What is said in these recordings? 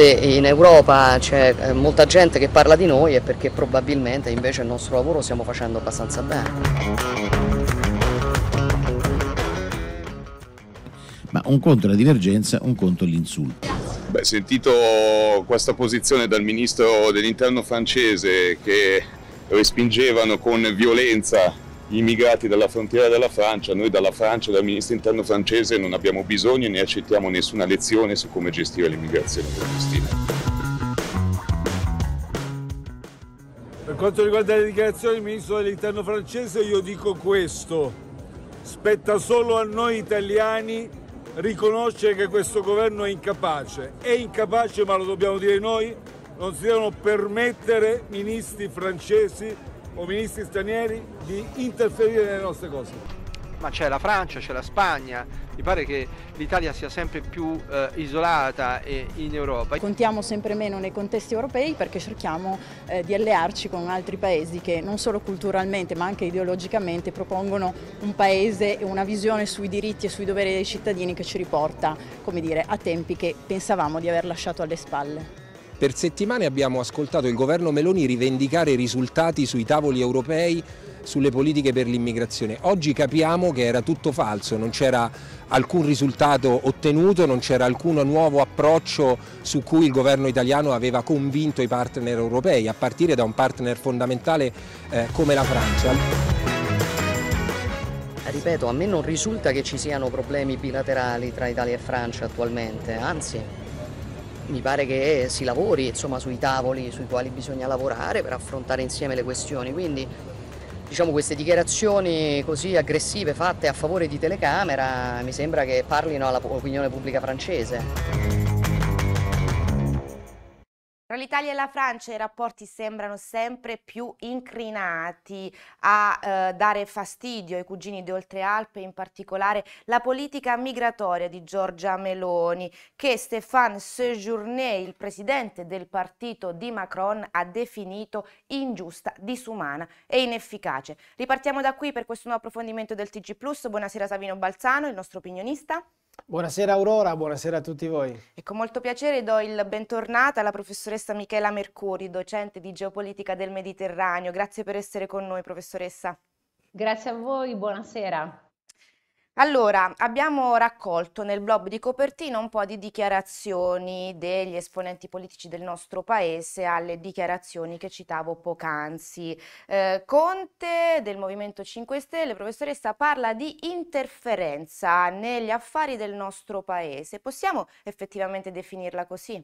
se in Europa c'è eh, molta gente che parla di noi è perché probabilmente invece il nostro lavoro stiamo facendo abbastanza bene. Ma un conto è la divergenza, un conto è l'insulto. Beh, sentito questa posizione dal ministro dell'interno francese che respingevano con violenza immigrati dalla frontiera della Francia, noi dalla Francia, dal ministro interno francese non abbiamo bisogno né accettiamo nessuna lezione su come gestire l'immigrazione clandestina. Per quanto riguarda le dichiarazioni del ministro dell'interno francese io dico questo, spetta solo a noi italiani riconoscere che questo governo è incapace, è incapace ma lo dobbiamo dire noi, non si devono permettere ministri francesi o ministri stranieri di interferire nelle nostre cose. Ma c'è la Francia, c'è la Spagna, mi pare che l'Italia sia sempre più eh, isolata eh, in Europa. Contiamo sempre meno nei contesti europei perché cerchiamo eh, di allearci con altri paesi che non solo culturalmente ma anche ideologicamente propongono un paese e una visione sui diritti e sui doveri dei cittadini che ci riporta dire, a tempi che pensavamo di aver lasciato alle spalle. Per settimane abbiamo ascoltato il governo Meloni rivendicare risultati sui tavoli europei sulle politiche per l'immigrazione. Oggi capiamo che era tutto falso, non c'era alcun risultato ottenuto, non c'era alcun nuovo approccio su cui il governo italiano aveva convinto i partner europei, a partire da un partner fondamentale eh, come la Francia ripeto, a me non risulta che ci siano problemi bilaterali tra Italia e Francia attualmente, anzi mi pare che si lavori insomma, sui tavoli sui quali bisogna lavorare per affrontare insieme le questioni. Quindi diciamo, queste dichiarazioni così aggressive fatte a favore di telecamera mi sembra che parlino all'opinione pubblica francese. Tra l'Italia e la Francia i rapporti sembrano sempre più incrinati a eh, dare fastidio ai cugini di Oltrealpe, in particolare la politica migratoria di Giorgia Meloni, che Stéphane Sejourné, il presidente del partito di Macron, ha definito ingiusta, disumana e inefficace. Ripartiamo da qui per questo nuovo approfondimento del TG Buonasera Savino Balzano, il nostro opinionista. Buonasera Aurora, buonasera a tutti voi. E con molto piacere do il bentornata alla professoressa Michela Mercuri, docente di Geopolitica del Mediterraneo. Grazie per essere con noi, professoressa. Grazie a voi, buonasera. Allora, abbiamo raccolto nel blog di copertina un po' di dichiarazioni degli esponenti politici del nostro paese alle dichiarazioni che citavo poc'anzi. Eh, Conte del Movimento 5 Stelle, professoressa, parla di interferenza negli affari del nostro paese. Possiamo effettivamente definirla così?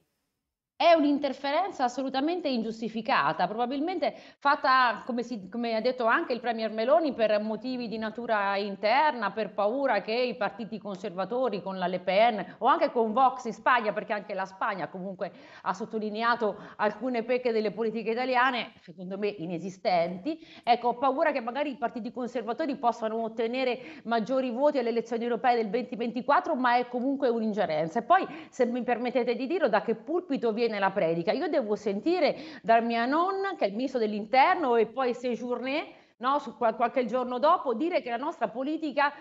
È un'interferenza assolutamente ingiustificata, probabilmente fatta, come, si, come, ha detto anche il Premier Meloni, per motivi di natura interna, per paura che i partiti conservatori con la Le Pen o anche con Vox in Spagna, perché anche la Spagna comunque ha sottolineato alcune pecche delle politiche italiane, secondo me inesistenti, ecco, ho paura che magari i partiti conservatori possano ottenere maggiori voti alle elezioni europee del 2024, ma è comunque un'ingerenza. E poi, se mi permettete di dirlo, da che pulpito viene viene la predica. Io devo sentire da mia nonna, che è il ministro dell'interno, e poi Sejourné, no, su qualche giorno dopo, dire che la nostra politica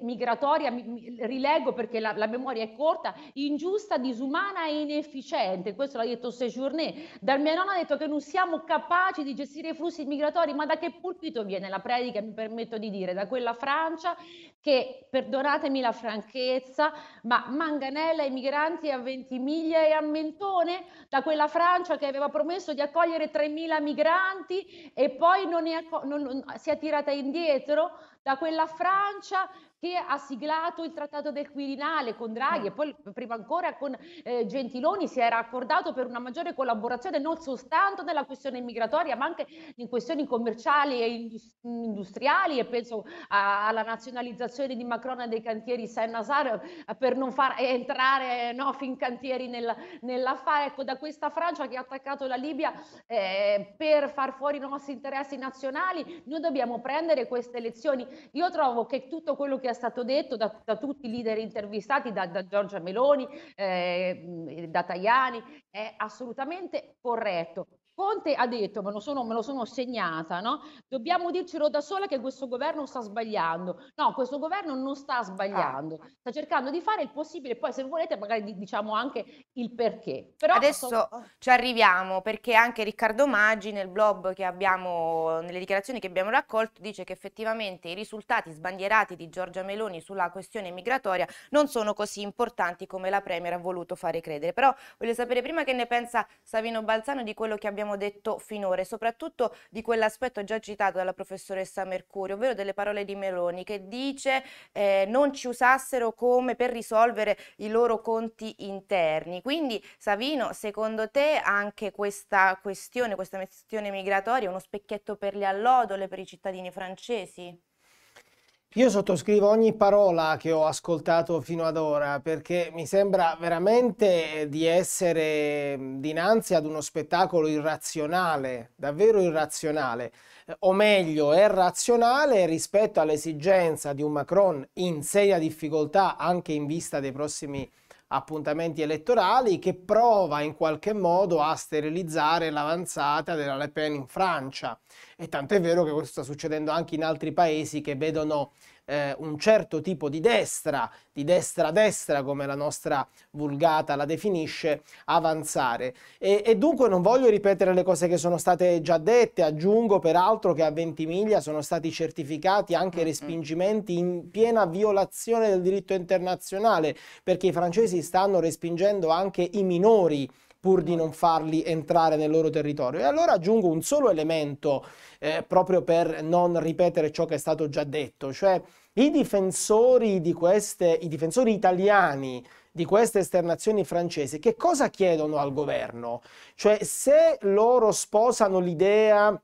migratoria, rilego perché la, la, memoria è corta, ingiusta, disumana e inefficiente. Questo l'ha detto Sejourné. Dal mio nonno ha detto che non siamo capaci di gestire i flussi migratori, ma da che pulpito viene la predica, mi permetto di dire, da quella Francia che, perdonatemi la franchezza, ma manganella i migranti a Ventimiglia e a Mentone, da quella Francia che aveva promesso di accogliere 3.000 migranti e poi non è, non, non, si è tirata indietro, da quella Francia che ha siglato il trattato del Quirinale con Draghi e mm. poi prima ancora con eh, Gentiloni si era accordato per una maggiore collaborazione non soltanto nella questione migratoria ma anche in questioni commerciali e industriali e penso a, alla nazionalizzazione di Macron dei cantieri Saint-Nazaire eh, per non far entrare no, Fincantieri nel, nell'affare. Ecco, da questa Francia che ha attaccato la Libia eh, per far fuori i nostri interessi nazionali, noi dobbiamo prendere queste lezioni. Io trovo che tutto quello che che è stato detto da, da tutti i leader intervistati, da, da Giorgia Meloni, eh, da Tajani, è assolutamente corretto. Conte ha detto, me lo sono, me lo sono segnata, no? dobbiamo dircelo da sola che questo governo sta sbagliando. No, questo governo non sta sbagliando, ah. sta cercando di fare il possibile, poi se volete magari diciamo anche il perché. Però Adesso so... ci arriviamo perché anche Riccardo Maggi nel blog che abbiamo, nelle dichiarazioni che abbiamo raccolto, dice che effettivamente i risultati sbandierati di Giorgia Meloni sulla questione migratoria non sono così importanti come la Premier ha voluto fare credere. Però voglio sapere prima che ne pensa Savino Balzano di quello che abbiamo abbiamo detto finora e soprattutto di quell'aspetto già citato dalla professoressa Mercurio, ovvero delle parole di Meloni che dice eh, non ci usassero come per risolvere i loro conti interni. Quindi Savino, secondo te anche questa questione, questa questione migratoria è uno specchietto per le allodole, per i cittadini francesi? Io sottoscrivo ogni parola che ho ascoltato fino ad ora perché mi sembra veramente di essere dinanzi ad uno spettacolo irrazionale, davvero irrazionale, eh, o meglio è razionale rispetto all'esigenza di un Macron in seria difficoltà anche in vista dei prossimi appuntamenti elettorali che prova in qualche modo a sterilizzare l'avanzata della Le Pen in Francia. E tanto è vero che questo sta succedendo anche in altri paesi che vedono eh, un certo tipo di destra, di destra-destra come la nostra vulgata la definisce, avanzare. E, e, dunque non voglio ripetere le cose che sono state già dette, aggiungo peraltro che a Ventimiglia sono stati certificati anche mm-hmm. respingimenti in piena violazione del diritto internazionale, perché i francesi stanno respingendo anche i minori pur di non farli entrare nel loro territorio. E allora aggiungo un solo elemento eh, proprio per non ripetere ciò che è stato già detto, cioè i difensori, di queste, i difensori italiani di queste esternazioni francesi che cosa chiedono al governo? Cioè se loro sposano l'idea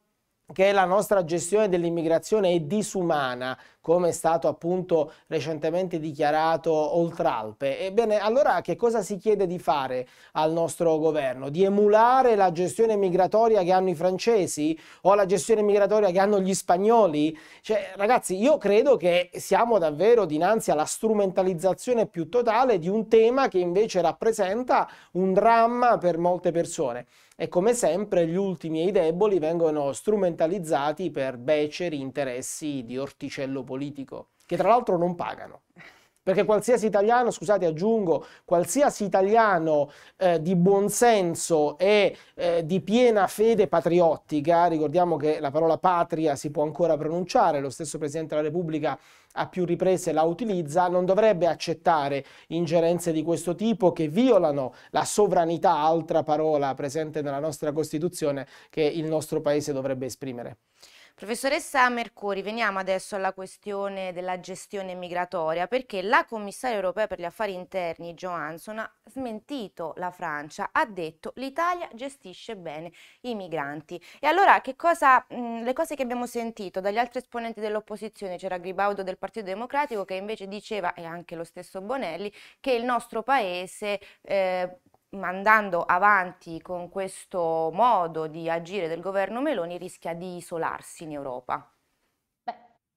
che la nostra gestione dell'immigrazione è disumana, come è stato appunto recentemente dichiarato Oltralpe. Ebbene, allora che cosa si chiede di fare al nostro governo? Di emulare la gestione migratoria che hanno i francesi o la gestione migratoria che hanno gli spagnoli? Cioè, ragazzi, io credo che siamo davvero dinanzi alla strumentalizzazione più totale di un tema che invece rappresenta un dramma per molte persone e come sempre gli ultimi e i deboli vengono strumentalizzati per beceri interessi di orticello politico, che tra l'altro non pagano perché qualsiasi italiano, scusate aggiungo, qualsiasi italiano eh, di buonsenso e eh, di piena fede patriottica, ricordiamo che la parola patria si può ancora pronunciare, lo stesso Presidente della Repubblica a più riprese la utilizza, non dovrebbe accettare ingerenze di questo tipo che violano la sovranità, altra parola presente nella nostra Costituzione, che il nostro Paese dovrebbe esprimere. Professoressa Mercuri, veniamo adesso alla questione della gestione migratoria, perché la commissaria europea per gli affari interni Johansson ha smentito la Francia, ha detto l'Italia gestisce bene i migranti. E allora cosa, mh, mm, le cose che abbiamo sentito dagli altri esponenti dell'opposizione, c'era Gribaudo del Partito Democratico che invece diceva, e anche lo stesso Bonelli, che il nostro paese... Eh, andando avanti con questo modo di agire del governo Meloni rischia di isolarsi in Europa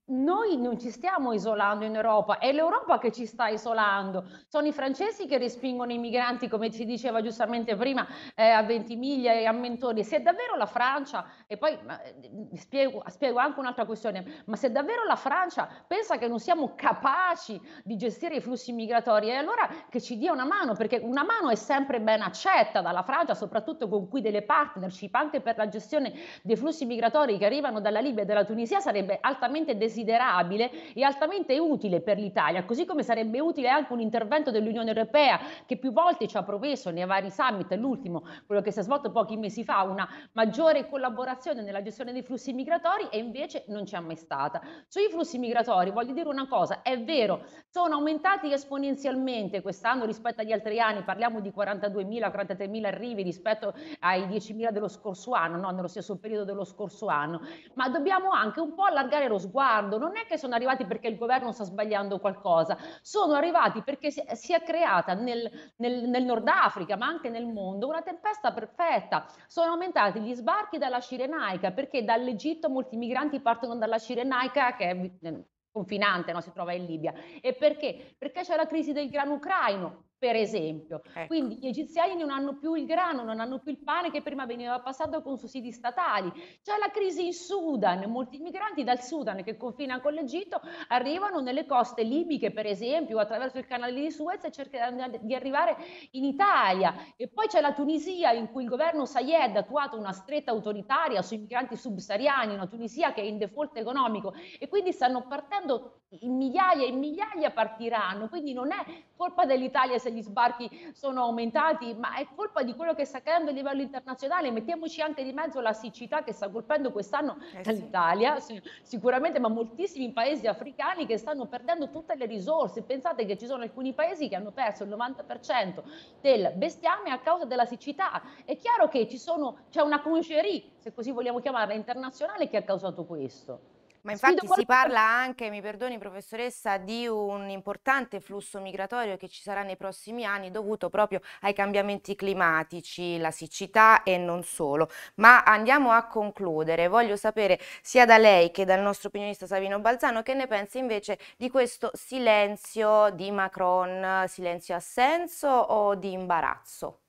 noi non ci stiamo isolando in Europa, è l'Europa che ci sta isolando. Sono i francesi che respingono i migranti, come ci diceva giustamente prima, eh, a Ventimiglia e a Mentoni. Se davvero la Francia, e poi eh, spiego, spiego, anche un'altra questione, ma se davvero la Francia pensa che non siamo capaci di gestire i flussi migratori, allora che ci dia una mano, perché una mano è sempre ben accetta dalla Francia, soprattutto con cui delle partnership, anche per la gestione dei flussi migratori che arrivano dalla Libia e dalla Tunisia, sarebbe altamente desiderata desiderabile e altamente utile per l'Italia, così come sarebbe utile anche un intervento dell'Unione Europea che più volte ci ha promesso nei vari summit, l'ultimo, quello che si è svolto pochi mesi fa, una maggiore collaborazione nella gestione dei flussi migratori e invece non c'è mai stata. Sui flussi migratori voglio dire una cosa, è vero, sono aumentati esponenzialmente quest'anno rispetto agli altri anni, parliamo di 42.000, 43.000 arrivi rispetto ai 10.000 dello scorso anno, no, nello stesso periodo dello scorso anno, ma dobbiamo anche un po' allargare lo sguardo arrivando non è che sono arrivati perché il governo sta sbagliando qualcosa, sono arrivati perché si, si è creata nel, nel, nel Nord Africa, ma anche nel mondo, una tempesta perfetta. Sono aumentati gli sbarchi dalla Cirenaica perché dall'Egitto molti migranti partono dalla Cirenaica che è eh, confinante, no? si trova in Libia. E perché? Perché c'è la crisi del grano ucraino, per esempio. Ecco. Quindi gli egiziani non hanno più il grano, non hanno più il pane che prima veniva passato con sussidi statali. C'è la crisi in Sudan, molti migranti dal Sudan che confina con l'Egitto arrivano nelle coste libiche, per esempio, attraverso il canale di Suez e cercheranno di arrivare in Italia. E poi c'è la Tunisia in cui il governo Sayed ha attuato una stretta autoritaria sui migranti subsahariani, una Tunisia che è in default economico e quindi stanno partendo in migliaia e migliaia partiranno, quindi non è colpa dell'Italia se se gli sbarchi sono aumentati, ma è colpa di quello che sta accadendo a livello internazionale. Mettiamoci anche di mezzo la siccità che sta colpendo quest'anno eh l'Italia, sicuramente, ma moltissimi paesi africani che stanno perdendo tutte le risorse. Pensate che ci sono alcuni paesi che hanno perso il 90% del bestiame a causa della siccità. È chiaro che c'è una concerie, se così vogliamo chiamarla, internazionale che ha causato questo. Ma infatti si parla anche, mi perdoni professoressa, di un importante flusso migratorio che ci sarà nei prossimi anni dovuto proprio ai cambiamenti climatici, la siccità e non solo. Ma andiamo a concludere. Voglio sapere sia da lei che dal nostro opinionista Savino Balzano che ne pensa invece di questo silenzio di Macron, silenzio assenso o di imbarazzo?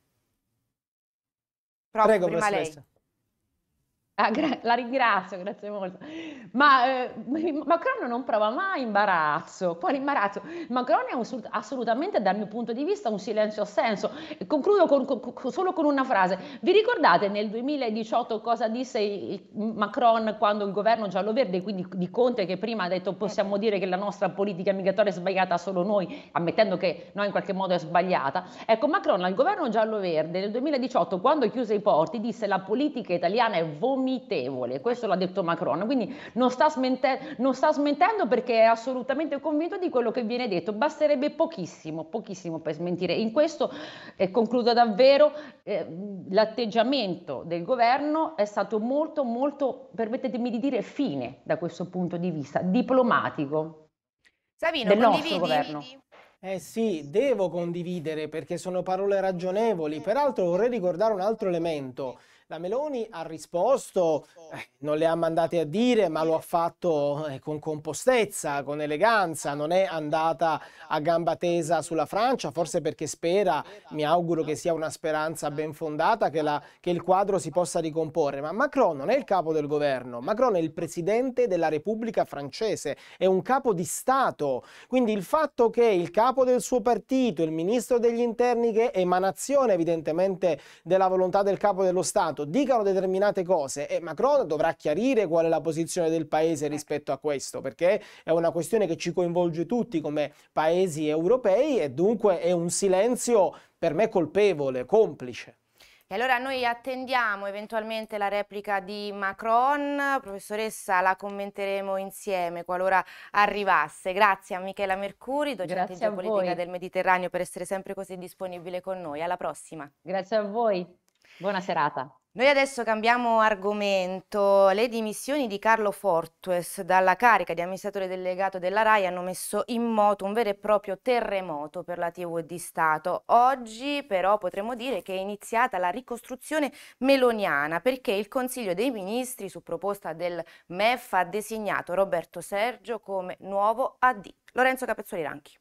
Prego, prima lei. Ah, gra- la ringrazio, grazie molto. Ma eh, Macron non prova mai imbarazzo. Quale imbarazzo? Macron è un, assolutamente, dal mio punto di vista, un silenzio assenso. Concludo con, con, solo con una frase. Vi ricordate nel 2018 cosa disse Macron quando il governo giallo-verde, quindi di Conte, che prima ha detto possiamo ecco. dire che la nostra politica migratoria è sbagliata solo noi, ammettendo che noi in qualche modo è sbagliata. Ecco, Macron al governo giallo-verde nel 2018, quando chiuse i porti, disse la politica italiana è vomitata vomitevole, questo l'ha detto Macron, quindi non sta, smente- non sta smentendo perché è assolutamente convinto di quello che viene detto, basterebbe pochissimo, pochissimo per smentire. In questo eh, concludo davvero, eh, l'atteggiamento del governo è stato molto, molto, permettetemi di dire, fine da questo punto di vista, diplomatico. Savino, del nostro governo. Eh sì, devo condividere perché sono parole ragionevoli. Eh. Peraltro vorrei ricordare un altro elemento. La Meloni ha risposto, eh, non le ha mandate a dire, ma lo ha fatto eh, con compostezza, con eleganza, non è andata a gamba tesa sulla Francia, forse perché spera, mi auguro che sia una speranza ben fondata, che, la, che il quadro si possa ricomporre. Ma Macron non è il capo del governo, Macron è il presidente della Repubblica francese, è un capo di Stato. Quindi il fatto che il capo del suo partito, il ministro degli interni, che è emanazione evidentemente della volontà del capo dello Stato, Stato dicano determinate cose e Macron dovrà chiarire qual è la posizione del paese ecco. rispetto a questo, perché è una questione che ci coinvolge tutti come paesi europei e dunque è un silenzio per me colpevole, complice. E allora noi attendiamo eventualmente la replica di Macron, professoressa la commenteremo insieme qualora arrivasse. Grazie a Michela Mercuri, docente di geopolitica del Mediterraneo per essere sempre così disponibile con noi. Alla prossima. Grazie a voi, buona serata. Noi adesso cambiamo argomento. Le dimissioni di Carlo Fortues dalla carica di amministratore delegato della RAI hanno messo in moto un vero e proprio terremoto per la TV di Stato. Oggi però potremmo dire che è iniziata la ricostruzione meloniana perché il Consiglio dei Ministri su proposta del MEF ha designato Roberto Sergio come nuovo AD. Lorenzo Capezzoli Ranchi.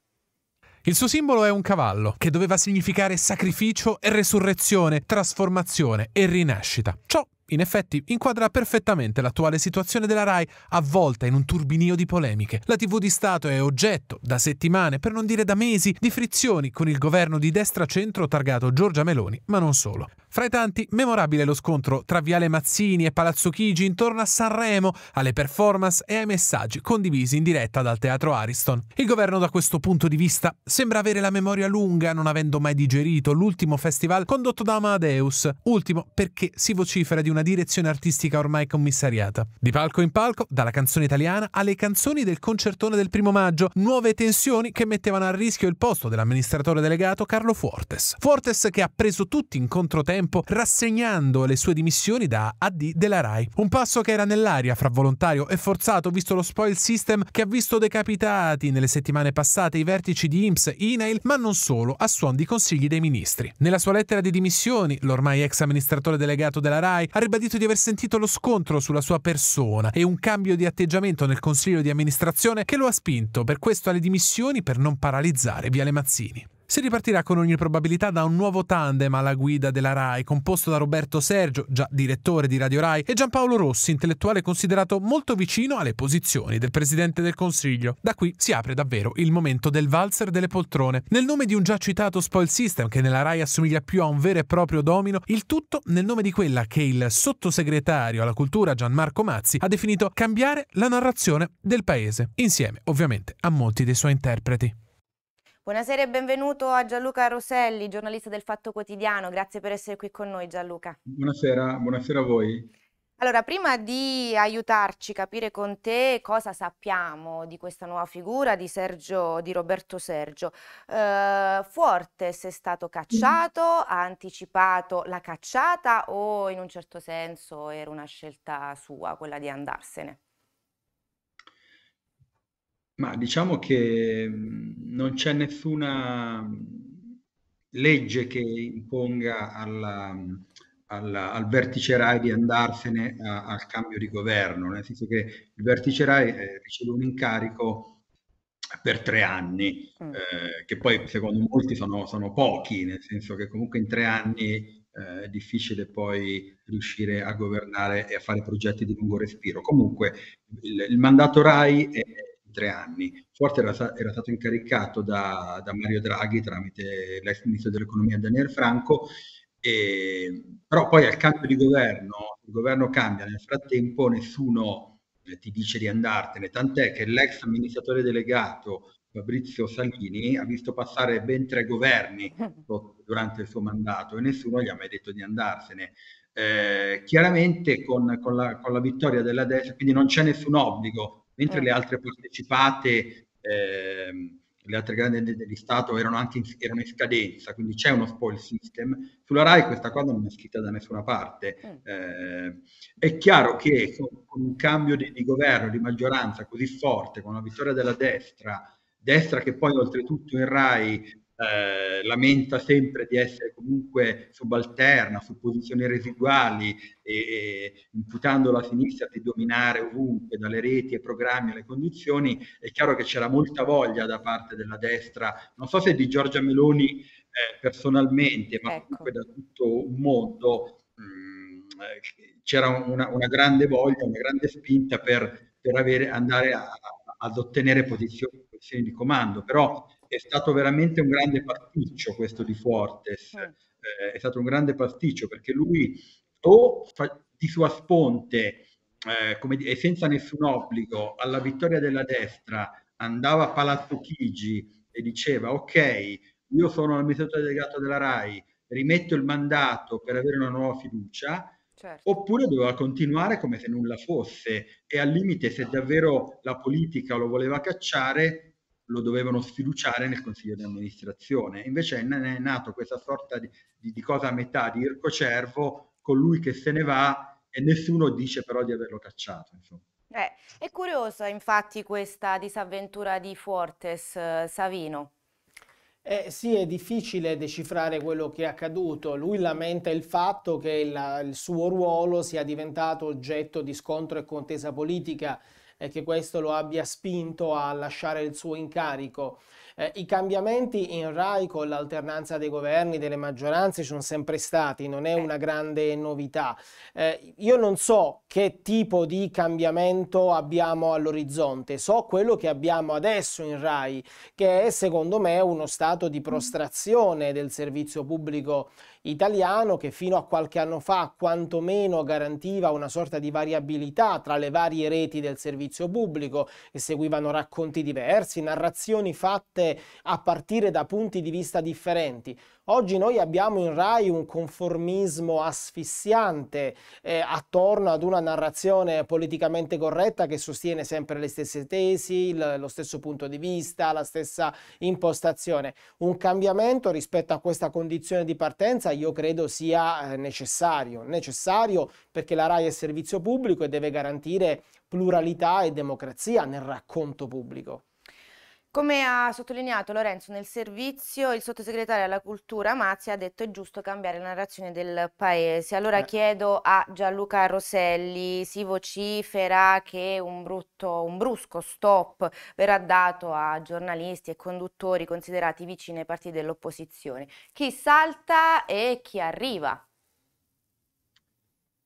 Il suo simbolo è un cavallo, che doveva significare sacrificio e resurrezione, trasformazione e rinascita. Ciò in effetti inquadra perfettamente l'attuale situazione della RAI, avvolta in un turbinio di polemiche. La TV di Stato è oggetto, da settimane, per non dire da mesi, di frizioni con il governo di destra-centro targato Giorgia Meloni, ma non solo. Fra i tanti, memorabile lo scontro tra Viale Mazzini e Palazzo Chigi intorno a Sanremo, alle performance e ai messaggi condivisi in diretta dal teatro Ariston. Il governo da questo punto di vista sembra avere la memoria lunga, non avendo mai digerito l'ultimo festival condotto da Amadeus, ultimo perché si vocifera di un una direzione artistica ormai commissariata. Di palco in palco, dalla canzone italiana alle canzoni del concertone del primo maggio, nuove tensioni che mettevano a rischio il posto dell'amministratore delegato Carlo Fortes. Fortes che ha preso tutti in controtempo rassegnando le sue dimissioni da AD della RAI. Un passo che era nell'aria fra volontario e forzato visto lo spoil system che ha visto decapitati nelle settimane passate i vertici di IMSS, INAIL, ma non solo, a suon di consigli dei ministri. Nella sua lettera di dimissioni, l'ormai ex amministratore delegato della RAI ha ribadito di aver sentito lo scontro sulla sua persona e un cambio di atteggiamento nel consiglio di amministrazione che lo ha spinto per questo alle dimissioni per non paralizzare Viale Mazzini. Si ripartirà con ogni probabilità da un nuovo tandem alla guida della RAI, composto da Roberto Sergio, già direttore di Radio RAI, e Giampaolo Rossi, intellettuale considerato molto vicino alle posizioni del Presidente del Consiglio. Da qui si apre davvero il momento del valzer delle poltrone. Nel nome di un già citato spoil system, che nella RAI assomiglia più a un vero e proprio domino, il tutto nel nome di quella che il sottosegretario alla cultura Gianmarco Mazzi ha definito cambiare la narrazione del paese, insieme ovviamente a molti dei suoi interpreti. Buonasera e benvenuto a Gianluca Roselli, giornalista del Fatto Quotidiano. Grazie per essere qui con noi Gianluca. Buonasera, buonasera a voi. Allora, prima di aiutarci a capire con te cosa sappiamo di questa nuova figura di, Sergio, di Roberto Sergio, eh, Fuortes è stato cacciato, ha anticipato la cacciata o in un certo senso era una scelta sua quella di andarsene? Ma diciamo che non c'è nessuna legge che imponga alla alla al vertice RAI di andarsene a al cambio di governo, nel senso che il vertice RAI, ehm, riceve un incarico per tre anni, Mh. Mm. Eh, che poi secondo molti sono sono pochi, nel senso che comunque in tre anni, ehm, è difficile poi riuscire a governare e a fare progetti di lungo respiro. Comunque il il mandato RAI è tre anni. Forte era, era stato incaricato da, da, Mario Draghi tramite l'ex ministro dell'economia Daniel Franco, e, però poi al cambio di governo, il governo cambia, nel frattempo nessuno eh, ti dice di andartene, tant'è che l'ex amministratore delegato Fabrizio Salini ha visto passare ben tre governi durante il suo mandato e nessuno gli ha mai detto di andarsene. Eh, chiaramente con, con, la, con, la, vittoria della destra, quindi non c'è nessun obbligo mentre le eh. altre partecipate, eh, le altre grandi aziende di Stato erano anche in, erano in, scadenza, quindi c'è uno spoil system. Sulla RAI questa cosa non è scritta da nessuna parte. Mm. Eh, è chiaro che con un cambio di, di governo, di maggioranza così forte, con la vittoria della destra, destra che poi oltretutto in RAI eh, lamenta sempre di essere comunque subalterna su posizioni residuali, e, e, imputando la sinistra di dominare ovunque, dalle reti e programmi alle condizioni, è chiaro che c'era molta voglia da parte della destra, non so se di Giorgia Meloni eh, personalmente, ma ecco. comunque da tutto un mondo. Mh, mm, eh, c'era una, una, grande voglia, una grande spinta per, per avere, andare a, a, ad ottenere posizioni, posizioni di comando, però è stato veramente un grande pasticcio questo di Fortes, eh, è stato un grande pasticcio perché lui o fa, di sua sponte eh, senza nessun obbligo alla vittoria della destra andava a Palazzo Chigi e diceva ok io sono l'amministratore delegato della RAI rimetto il mandato per avere una nuova fiducia certo. oppure doveva continuare come se nulla fosse e al limite se davvero la politica lo voleva cacciare lo dovevano sfiduciare nel consiglio di amministrazione. Invece ne è nato questa sorta di, di, di cosa a metà, di ircocervo, colui che se ne va e nessuno dice però di averlo cacciato. Eh, è curiosa infatti questa disavventura di Fortes, eh, Savino. Eh, sì, è difficile decifrare quello che è accaduto. Lui lamenta il fatto che il, il suo ruolo sia diventato oggetto di scontro e contesa politica e che questo lo abbia spinto a lasciare il suo incarico eh, I cambiamenti in Rai con l'alternanza dei governi, delle maggioranze ci sono sempre stati, non è eh. una grande novità. Eh, io non so che tipo di cambiamento abbiamo all'orizzonte, so quello che abbiamo adesso in Rai, che è secondo me uno stato di prostrazione del servizio pubblico italiano che fino a qualche anno fa quantomeno garantiva una sorta di variabilità tra le varie reti del servizio pubblico, che seguivano racconti diversi, narrazioni fatte a partire da punti di vista differenti. Oggi noi abbiamo in Rai un conformismo asfissiante eh, attorno ad una narrazione politicamente corretta che sostiene sempre le stesse tesi, lo stesso punto di vista, la stessa impostazione. Un cambiamento rispetto a questa condizione di partenza io credo sia eh, necessario, necessario perché la Rai è servizio pubblico e deve garantire pluralità e democrazia nel racconto pubblico. Come ha sottolineato Lorenzo nel servizio, il sottosegretario alla cultura Mazzi ha detto è giusto cambiare la narrazione del paese. Allora eh. chiedo a Gianluca Roselli, si vocifera che un, brutto, un brusco stop verrà dato a giornalisti e conduttori considerati vicini ai partiti dell'opposizione. Chi salta e chi arriva?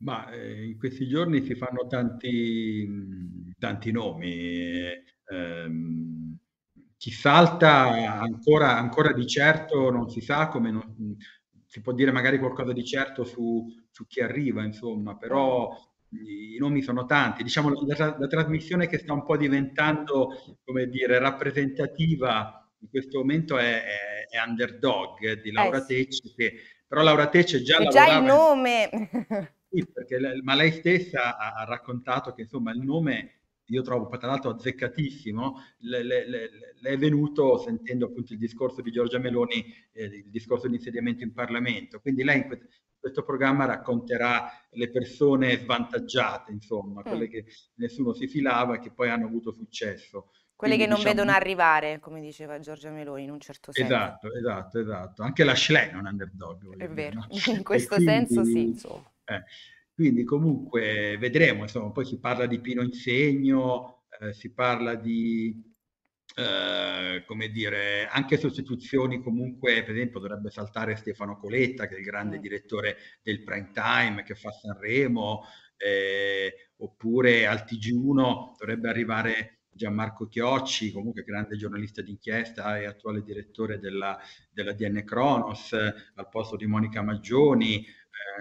Ma eh, in questi giorni si fanno tanti, tanti nomi. Eh, ehm, chi salta ancora, ancora di certo non si sa come non, si può dire magari qualcosa di certo su, su chi arriva, insomma, però i nomi sono tanti. Diciamo la, la, trasmissione che sta un po' diventando, come dire, rappresentativa in questo momento è, è, è Underdog eh, di Laura eh, Tecci, che però Laura Tecci già è già il nome. Sì, perché, ma lei stessa ha, ha raccontato che insomma il nome io trovo tra l'altro azzeccatissimo, le, venuto sentendo appunto il discorso di Giorgia Meloni, eh, il discorso di insediamento in Parlamento. Quindi lei in questo, questo programma racconterà le persone svantaggiate, insomma, mm. quelle mm. che nessuno si filava e che poi hanno avuto successo. Quelle Quindi, che non diciamo... vedono arrivare, come diceva Giorgia Meloni, in un certo senso. Esatto, esatto, esatto. Anche la Schlein è un underdog. È vero, dire, no? in questo quindi, senso sì, insomma. Eh, quindi comunque vedremo, insomma, poi si parla di Pino Insegno, eh, si parla di, eh, come dire, anche sostituzioni comunque, per esempio dovrebbe saltare Stefano Coletta, che è il grande mm. direttore del prime time che fa Sanremo, eh, oppure al TG1 dovrebbe arrivare Gianmarco Chiocci, comunque grande giornalista d'inchiesta e attuale direttore della, della DN Kronos, al posto di Monica Maggioni,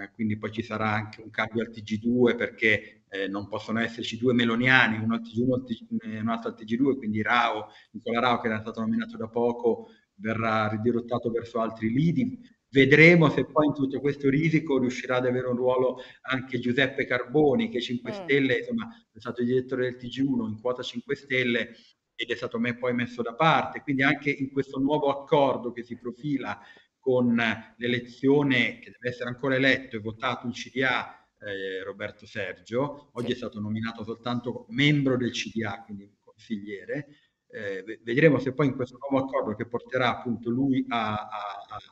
eh, quindi poi ci sarà anche un cambio al TG2 perché eh, non possono esserci due meloniani, uno al TG1 e eh, un altro al TG2, quindi Rao, Nicola Rao che era stato nominato da poco verrà ridirottato verso altri leading. Vedremo se poi in tutto questo risico riuscirà ad avere un ruolo anche Giuseppe Carboni, che 5 mm. Stelle, insomma, è stato direttore del TG1 in quota 5 Stelle ed è stato poi messo da parte. Quindi anche in questo nuovo accordo che si profila con l'elezione che deve essere ancora eletto e votato il CDA eh, Roberto Sergio, oggi sì. è stato nominato soltanto membro del CDA, quindi consigliere. Eh, vedremo se poi in questo nuovo accordo che porterà appunto lui a, a,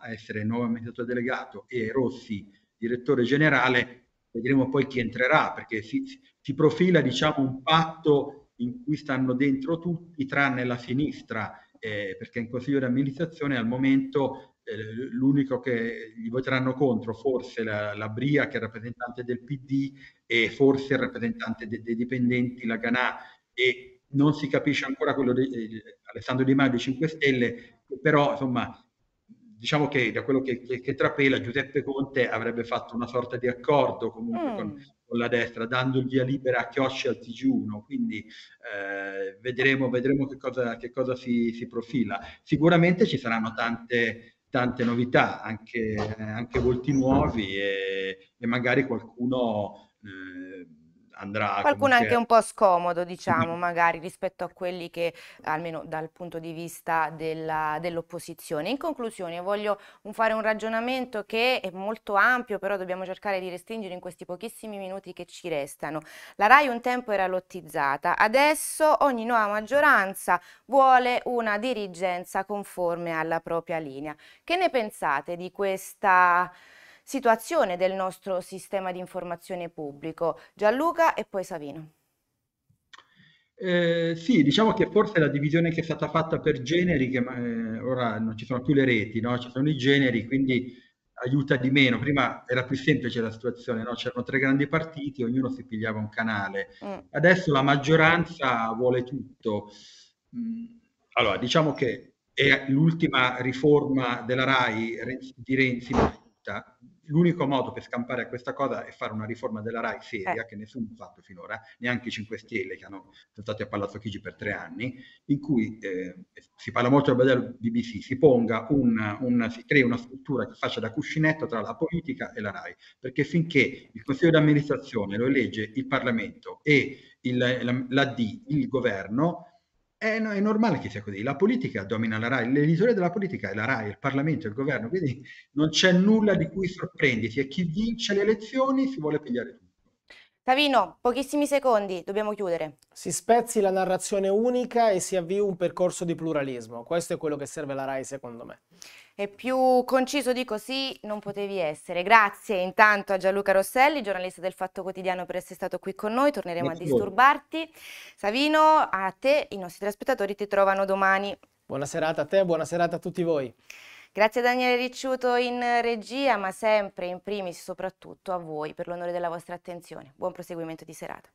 a essere nuovo amministratore delegato e Rossi direttore generale, vedremo poi chi entrerà, perché si, si profila diciamo un patto in cui stanno dentro tutti tranne la sinistra eh, perché in consiglio di amministrazione al momento eh, l'unico che gli voteranno contro forse la, la, Bria che è rappresentante del PD e forse il rappresentante de, dei dipendenti, la Ganà e non si capisce ancora quello di eh, Alessandro Di Maio di 5 Stelle, però insomma diciamo che da quello che, che, che, trapela Giuseppe Conte avrebbe fatto una sorta di accordo comunque mm. con, con, la destra, dando il via libera a Chiosci al TG1, quindi eh, vedremo, vedremo, che cosa, che cosa si, si profila. Sicuramente ci saranno tante tante novità, anche, eh, anche volti nuovi e, e magari qualcuno... Eh, andrà Qualcuno comunque... anche un po' scomodo, diciamo, magari rispetto a quelli che, almeno dal punto di vista della, dell'opposizione. In conclusione, voglio fare un ragionamento che è molto ampio, però dobbiamo cercare di restringere in questi pochissimi minuti che ci restano. La RAI un tempo era lottizzata, adesso ogni nuova maggioranza vuole una dirigenza conforme alla propria linea. Che ne pensate di questa situazione del nostro sistema di informazione pubblico. Gianluca e poi Savino. Eh, sì, diciamo che forse la divisione che è stata fatta per generi, che eh, ora non ci sono più le reti, no? ci sono i generi, quindi aiuta di meno. Prima era più semplice la situazione, no? c'erano tre grandi partiti, ognuno si pigliava un canale. Mm. Adesso la maggioranza vuole tutto. Mm, allora, diciamo che è l'ultima riforma della RAI di Renzi non tutta, l'unico modo per scampare a questa cosa è fare una riforma della RAI seria, eh. che nessuno ha fatto finora, neanche i 5 Stelle che hanno, sono stati a Palazzo Chigi per tre anni, in cui eh, si parla molto del modello BBC, si ponga un, un, si crei una struttura che faccia da cuscinetto tra la politica e la RAI, perché finché il Consiglio di amministrazione lo elegge il Parlamento e il, l'AD, il governo, è, eh, no, è, normale che sia così. La politica domina la RAI, l'editore della politica è la RAI, il Parlamento, il governo, quindi non c'è nulla di cui sorprendersi. E chi vince le elezioni si vuole pigliare tutto. Savino, pochissimi secondi, dobbiamo chiudere. Si spezzi la narrazione unica e si avvii un percorso di pluralismo. Questo è quello che serve la RAI, secondo me. E più conciso di così non potevi essere. Grazie intanto a Gianluca Rosselli, giornalista del Fatto Quotidiano, per essere stato qui con noi. Torneremo Grazie a disturbarti. Savino, a te, i nostri telespettatori ti trovano domani. Buona serata a te, buona serata a tutti voi. Grazie a Daniele Ricciuto in regia, ma sempre in primis soprattutto a voi per l'onore della vostra attenzione. Buon proseguimento di serata.